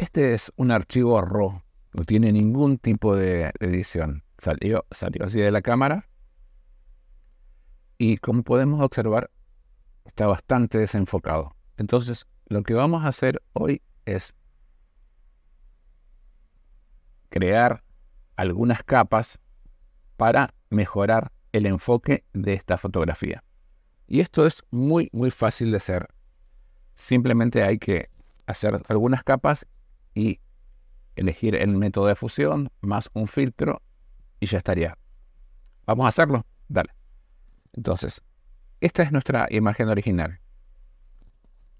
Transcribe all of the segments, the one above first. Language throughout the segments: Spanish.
Este es un archivo RAW, no tiene ningún tipo de edición. Salió, salió así de la cámara. Y como podemos observar, está bastante desenfocado. Entonces, lo que vamos a hacer hoy es crear algunas capas para mejorar el enfoque de esta fotografía. Y esto es muy, muy fácil de hacer. Simplemente hay que hacer algunas capas y elegir el método de fusión más un filtro y ya estaría. ¿Vamos a hacerlo? Dale. Entonces, esta es nuestra imagen original.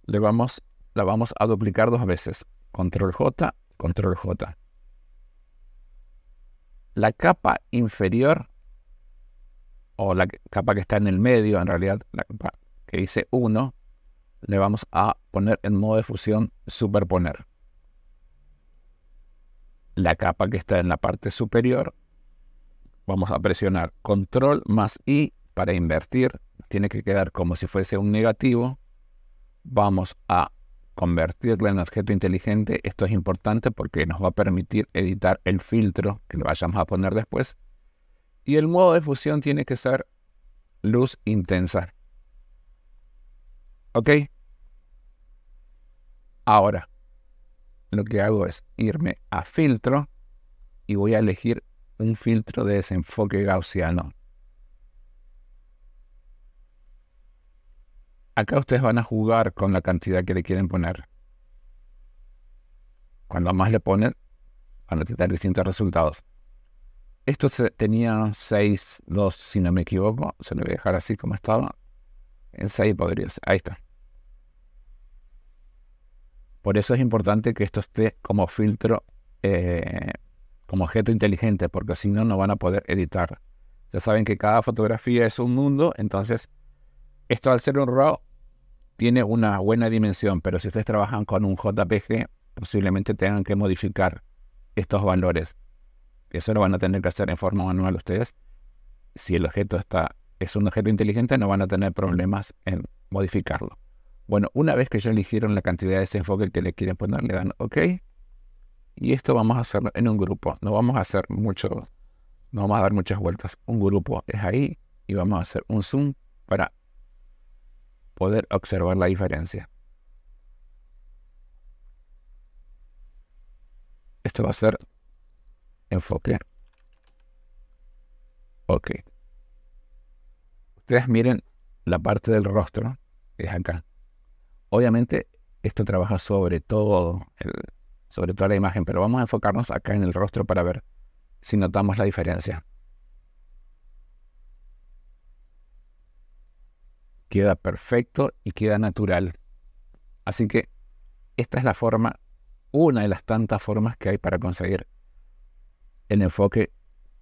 Le vamos, la vamos a duplicar dos veces. Control J, Control J. La capa inferior, o la capa que está en el medio, en realidad, la capa que dice 1, le vamos a poner en modo de fusión superponer la capa que está en la parte superior. Vamos a presionar control más I para invertir. Tiene que quedar como si fuese un negativo. Vamos a convertirla en objeto inteligente. Esto es importante porque nos va a permitir editar el filtro que le vayamos a poner después. Y el modo de fusión tiene que ser luz intensa. ¿Ok? Ahora, lo que hago es irme a filtro y voy a elegir un filtro de desenfoque gaussiano. Acá ustedes van a jugar con la cantidad que le quieren poner. Cuando más le ponen, van a tener distintos resultados. Esto tenía 6, 2, si no me equivoco. Se lo voy a dejar así como estaba. En 6 podría ser. Ahí está. Por eso es importante que esto esté como filtro, eh, como objeto inteligente, porque si no, no van a poder editar. Ya saben que cada fotografía es un mundo, entonces esto al ser un RAW tiene una buena dimensión, pero si ustedes trabajan con un JPG, posiblemente tengan que modificar estos valores. Eso lo van a tener que hacer en forma manual ustedes. Si el objeto está, es un objeto inteligente, no van a tener problemas en modificarlo. Bueno, una vez que ya eligieron la cantidad de desenfoque enfoque que le quieren poner, le dan OK. Y esto vamos a hacerlo en un grupo. No vamos a hacer mucho, no vamos a dar muchas vueltas. Un grupo es ahí y vamos a hacer un zoom para poder observar la diferencia. Esto va a ser enfoque. Ok. Ustedes miren la parte del rostro, es acá. Obviamente, esto trabaja sobre todo, sobre toda la imagen, pero vamos a enfocarnos acá en el rostro para ver si notamos la diferencia. Queda perfecto y queda natural. Así que esta es la forma, una de las tantas formas que hay para conseguir el enfoque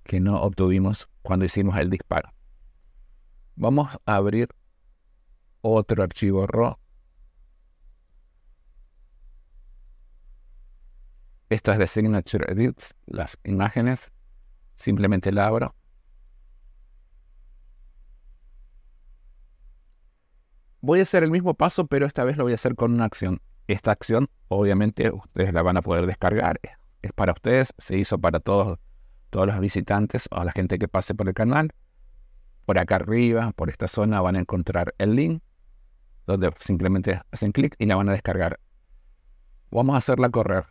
que no obtuvimos cuando hicimos el disparo. Vamos a abrir otro archivo RAW Esta es de Signature Edits, las imágenes. Simplemente la abro. Voy a hacer el mismo paso, pero esta vez lo voy a hacer con una acción. Esta acción, obviamente, ustedes la van a poder descargar. Es para ustedes, se hizo para todos, todos los visitantes o la gente que pase por el canal. Por acá arriba, por esta zona, van a encontrar el link, donde simplemente hacen clic y la van a descargar. Vamos a hacerla correr.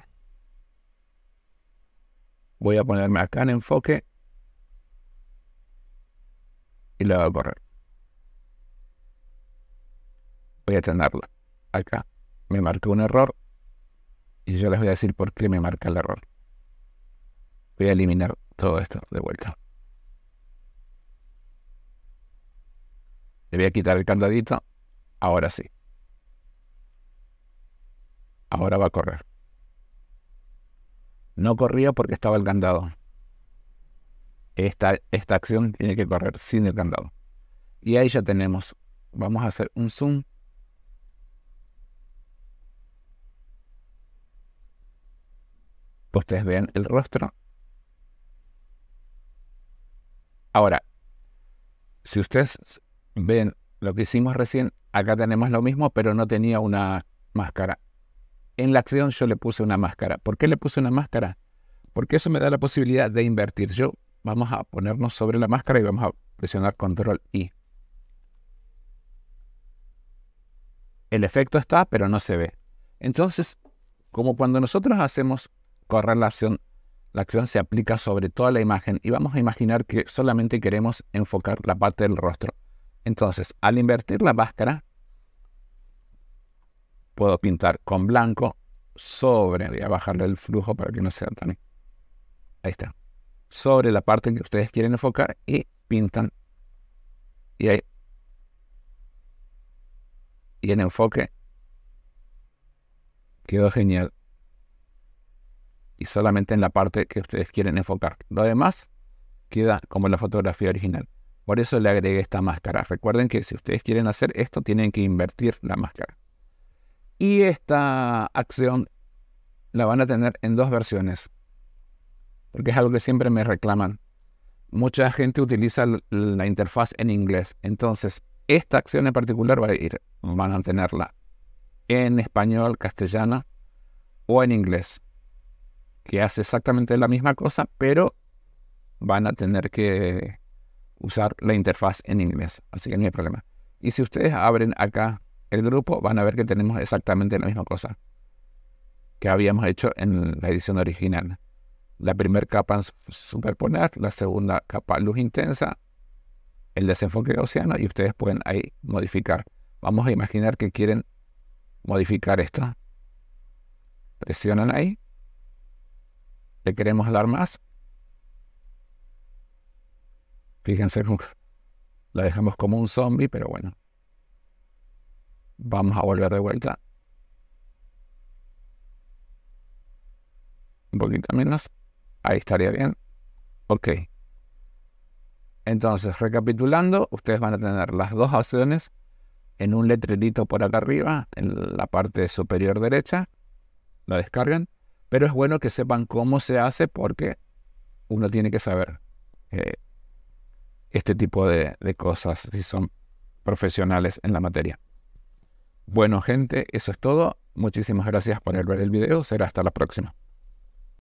Voy a ponerme acá en enfoque y la voy a correr. Voy a tenerla. Acá me marcó un error y yo les voy a decir por qué me marca el error. Voy a eliminar todo esto de vuelta. Le voy a quitar el candadito. Ahora sí. Ahora va a correr. No corría porque estaba el candado. Esta, esta acción tiene que correr sin el candado. Y ahí ya tenemos. Vamos a hacer un zoom. Ustedes vean el rostro. Ahora, si ustedes ven lo que hicimos recién, acá tenemos lo mismo, pero no tenía una máscara en la acción yo le puse una máscara. ¿Por qué le puse una máscara? Porque eso me da la posibilidad de invertir. Yo vamos a ponernos sobre la máscara y vamos a presionar control I. El efecto está, pero no se ve. Entonces, como cuando nosotros hacemos correr la acción, la acción se aplica sobre toda la imagen y vamos a imaginar que solamente queremos enfocar la parte del rostro. Entonces, al invertir la máscara, puedo pintar con blanco sobre, voy a bajarle el flujo para que no sea tan... Ahí está. Sobre la parte que ustedes quieren enfocar y pintan. Y ahí. Y el enfoque quedó genial. Y solamente en la parte que ustedes quieren enfocar. Lo demás queda como la fotografía original. Por eso le agregué esta máscara. Recuerden que si ustedes quieren hacer esto, tienen que invertir la máscara. Y esta acción la van a tener en dos versiones, porque es algo que siempre me reclaman. Mucha gente utiliza la interfaz en inglés, entonces esta acción en particular va a ir, van a tenerla en español, castellana o en inglés, que hace exactamente la misma cosa, pero van a tener que usar la interfaz en inglés, así que no hay problema. Y si ustedes abren acá el grupo, van a ver que tenemos exactamente la misma cosa que habíamos hecho en la edición original. La primera capa superponer, la segunda capa luz intensa, el desenfoque gaussiano y ustedes pueden ahí modificar. Vamos a imaginar que quieren modificar esto. Presionan ahí. Le queremos dar más. Fíjense, la dejamos como un zombie, pero bueno, Vamos a volver de vuelta. Un poquito menos. Ahí estaría bien. Ok. Entonces, recapitulando, ustedes van a tener las dos opciones en un letrerito por acá arriba, en la parte superior derecha. La descargan. Pero es bueno que sepan cómo se hace porque uno tiene que saber eh, este tipo de cosas si son profesionales en la materia. Bueno, gente, eso es todo. Muchísimas gracias por ver el video. Será hasta la próxima.